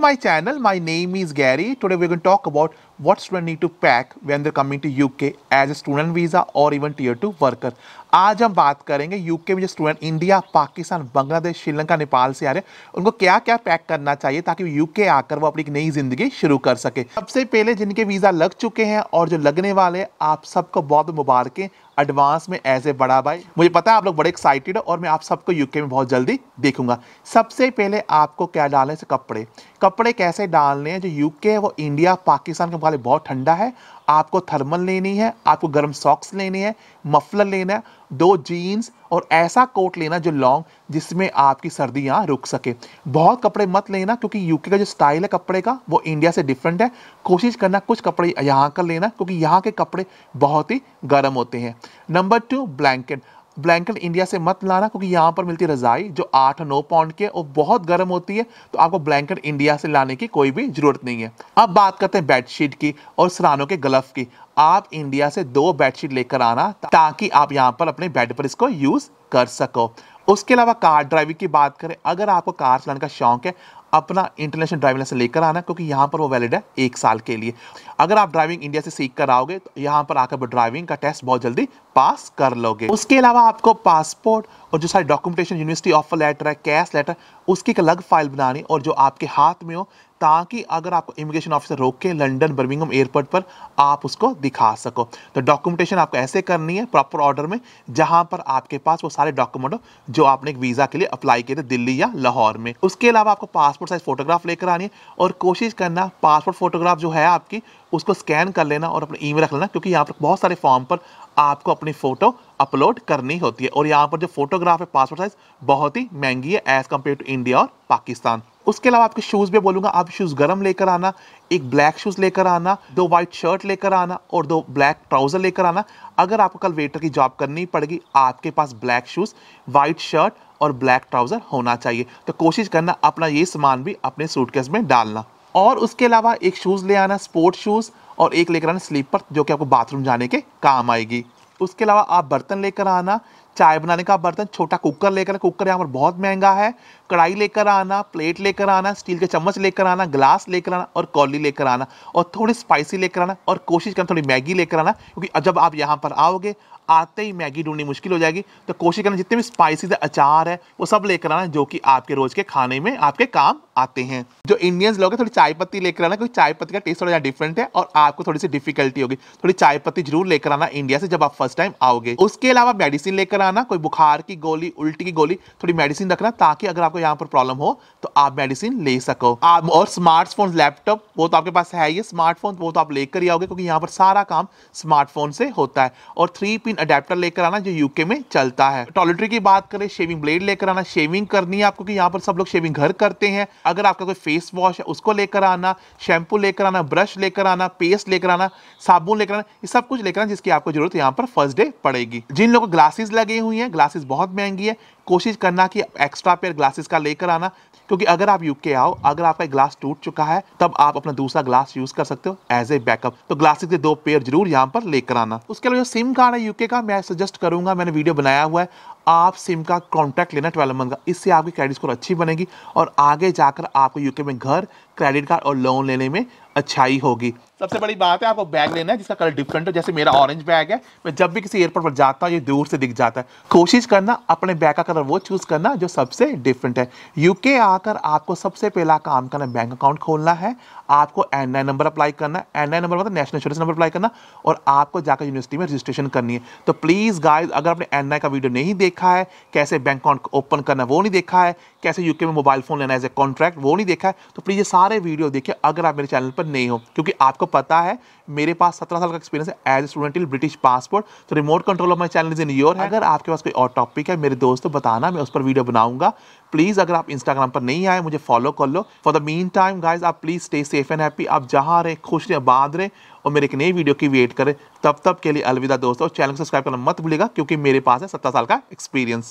my channel. My name is Gary. Today we're going to talk about what student need to pack when they're coming to UK as a student visa or even tier two worker. आज हम बात करेंगे UK में जो student India Pakistan Bangladesh Sri Lanka Nepal से आ रहे हैं उनको क्या क्या पैक करना चाहिए ताकि यूके आकर वो अपनी नई जिंदगी शुरू कर सके सबसे पहले जिनके वीज़ा लग चुके हैं और जो लगने वाले आप सबको बहुत मुबारकें एडवांस में एज ए बड़ा भाई मुझे पता है आप लोग बड़े एक्साइटेड और मैं आप सबको यूके में बहुत जल्दी देखूंगा सबसे पहले आपको क्या डालने से कपड़े कपड़े कैसे डालने हैं जो यूके है वो इंडिया पाकिस्तान के वाले बहुत ठंडा है आपको थर्मल लेनी है आपको गर्म सॉक्स लेनी है मफलर लेना है दो जीन्स और ऐसा कोट लेना जो लॉन्ग जिसमें आपकी सर्दी यहाँ रुक सके बहुत कपड़े मत लेना क्योंकि यूके का जो स्टाइल है कपड़े का वो इंडिया से डिफरेंट है कोशिश करना कुछ कपड़े यहाँ का लेना क्योंकि यहाँ के कपड़े बहुत ही गर्म होते हैं number two blanket blanket India से मत लाना क्योंकि यहाँ पर मिलती है रज़ाई जो आठ नौ पाउंड की है वो बहुत गर्म होती है तो आपको ब्लैंकेट इंडिया से लाने की कोई भी ज़रूरत नहीं है अब बात करते हैं बेडशीट की और सरानों के गलफ की आप इंडिया से दो बेडशीट लेकर आना ताकि आप यहाँ पर अपने बेड पर इसको यूज़ कर सको उसके अलावा कार ड्राइविंग की बात करें अगर आपको कार चलाने का शौक है अपना इंटरनेशनल ड्राइविंग लाइसेंस लेकर आना क्योंकि यहाँ पर वो वैलिड है एक साल के लिए अगर आप ड्राइविंग इंडिया से सीख कर आओगे तो यहाँ पर आकर ड्राइविंग का टेस्ट बहुत जल्दी पास कर लोगे उसके अलावा आपको पासपोर्ट और जो सारी डॉक्यूमेंटेशन यूनिवर्सिटी ऑफर लेटर है कैश लेटर उसकी एक अलग फाइल बनानी और जो आपके हाथ में हो ताकि अगर आपको इमिग्रेशन ऑफिसर रोक के लंडन बर्मिंगम एयरपोर्ट पर आप उसको दिखा सको तो डॉक्यूमेंटेशन आपको ऐसे करनी है प्रॉपर ऑर्डर में जहां पर आपके पास वो सारे डॉक्यूमेंट हो जो आपने एक वीज़ा के लिए अप्लाई किए थे दिल्ली या लाहौर में उसके अलावा आपको पासपोर्ट पासपोर्ट साइज फोटोग्राफ लेकर आनी और कोशिश करना पासपोर्ट फोटोग्राफ जो है आपकी उसको स्कैन कर लेना और अपने ई रख लेना क्योंकि यहाँ पर बहुत सारे फॉर्म पर आपको अपनी फ़ोटो अपलोड करनी होती है और यहाँ पर जो फोटोग्राफ है पासपोर्ट साइज बहुत ही महंगी है एज़ कम्पेयर टू इंडिया और पाकिस्तान उसके अलावा आपके शूज़ भी बोलूँगा आप शूज़ गर्म लेकर आना एक ब्लैक शूज़ लेकर आना दो वाइट शर्ट लेकर आना और दो ब्लैक ट्राउज़र लेकर आना अगर आपको कल वेटर की जॉब करनी पड़ेगी आपके पास ब्लैक शूज़ वाइट शर्ट और ब्लैक ट्राउज़र होना चाहिए तो कोशिश करना अपना ये सामान भी अपने सूटकेस में डालना और उसके अलावा एक शूज़ ले आना स्पोर्ट शूज़ और एक लेकर आना स्लीपर जो कि आपको बाथरूम जाने के काम आएगी उसके अलावा आप बर्तन लेकर आना चाय बनाने का बर्तन छोटा कुकर लेकर कुकर यहाँ पर बहुत महंगा है कढ़ाई लेकर आना प्लेट लेकर आना स्टील के चम्मच लेकर आना ग्लास लेकर आना और कॉली लेकर आना और थोड़ी स्पाइसी लेकर आना और कोशिश करना थोड़ी मैगी लेकर आना क्योंकि जब आप यहाँ पर आओगे आते ही मैगी ढूंढनी मुश्किल हो जाएगी तो कोशिश करना जितने भी स्पाइसी अचार है वो सब लेकर आना जो कि आपके रोज के खाने में आपके काम आते हैं जो इंडियंस लोग हैं थोड़ी चाय पत्ती लेकर आना क्योंकि चाय पत्ती का टेस्ट थोड़ा डिफरेंट है और आपको थोड़ी सी डिफिकल्टी होगी थोड़ी चाय पत्ती जरूर लेकर आना इंडिया से जब आप फर्स्ट टाइम आओगे उसके अलावा मेडिसिन लेकर आना कोई बुखार की गोली उल्टी की गोली थोड़ी मेडिसिन रखना ताकि अगर आपको यहाँ पर प्रॉब्लम हो तो आप मेडिसिन ले सको आप और स्मार्टफोन लैपटॉप वो तो आपके पास है ही स्मार्टफोन वो तो आप लेकर ही आओगे क्योंकि यहाँ पर सारा काम स्मार्टफोन से होता है और थ्री पिन अडेप्टर लेकर आना जो यूके में चलता है टॉयलेटरी की बात करें शेविंग ब्लेड लेकर आना शेविंग करनी है आपको कि यहाँ पर सब लोग शेविंग घर करते हैं अगर आपका कोई फेस वॉश है उसको लेकर आना शैम्पू लेकर आना ब्रश लेकर आना पेस्ट लेकर आना साबुन लेकर आना ये सब कुछ लेकर आना जिसकी आपको जरूरत यहाँ पर फर्स्ट डे पड़ेगी जिन लोगों को ग्लासेस लगे हुई हैं ग्लासेस बहुत महंगी है कोशिश करना कि एक्स्ट्रा पेयर ग्लासेस का लेकर आना क्योंकि अगर आप यूके आओ अगर आपका ग्लास टूट चुका है तब आप अपना दूसरा ग्लास यूज कर सकते हो एज ए बैकअप तो ग्लासेस के दो पेयर जरूर यहाँ पर लेकर आना उसके अलावा जो सिम कार्ड है यूके का मैं सजेस्ट करूंगा मैंने वीडियो बनाया हुआ है आप सिम का कॉन्ट्रैक्ट लेना ट्वेल्व मंथ का इससे आपकी क्रेडिट स्कोर अच्छी बनेगी और आगे जाकर आपको यूके में घर क्रेडिट कार्ड और लोन लेने में अच्छाई होगी सबसे बड़ी बात है आपको बैग लेना है जिसका कलर डिफरेंट हो जैसे मेरा ऑरेंज बैग है मैं जब भी किसी एयरपोर्ट पर जाता हूँ ये दूर से दिख जाता है कोशिश करना अपने बैग का कलर वो चूज़ करना जो सबसे डिफरेंट है यूके आकर आपको सबसे पहला काम करना बैंक अकाउंट खोलना है आपको एन आई नंबर अप्लाई करना एन आई नंबर मतलब नेशनल इंश्योरेंस नंबर अप्लाई करना और आपको जाकर यूनिवर्सिटी में रजिस्ट्रेशन करनी है तो प्लीज़ गाइज अगर आपने एन आई का वीडियो नहीं देखा है कैसे बैंक अकाउंट ओपन करना वो नहीं देखा है कैसे यूके में मोबाइल फ़ोन लेना एज ए कॉन्ट्रैक्ट वो नहीं देखा है तो प्लीज़ ये सारे वीडियो देखिए अगर आप मेरे चैनल पर नहीं हो क्योंकि आपको पता है मेरे पास सत्रह साल का एक्सपीरियंस है as student in British passport तो remote control of my channel is in your है अगर आपके पास कोई और टॉपिक है मेरे दोस्त तो बताना मैं उस पर वीडियो बनाऊंगा प्लीज़ अगर आप इंस्टाग्राम पर नहीं आए मुझे फॉलो कर लो for the mean time guys आप please stay safe and happy आप जहाँ रहे खुश रहे बांध रहे और मेरे एक नई वीडियो की वेट करें तब तब के लिए अलविदा दोस्तों चैनल को सब्सक्राइब करना मत भूलेगा क्योंकि मेरे पास है सत्रह साल का एक्सपीरियंस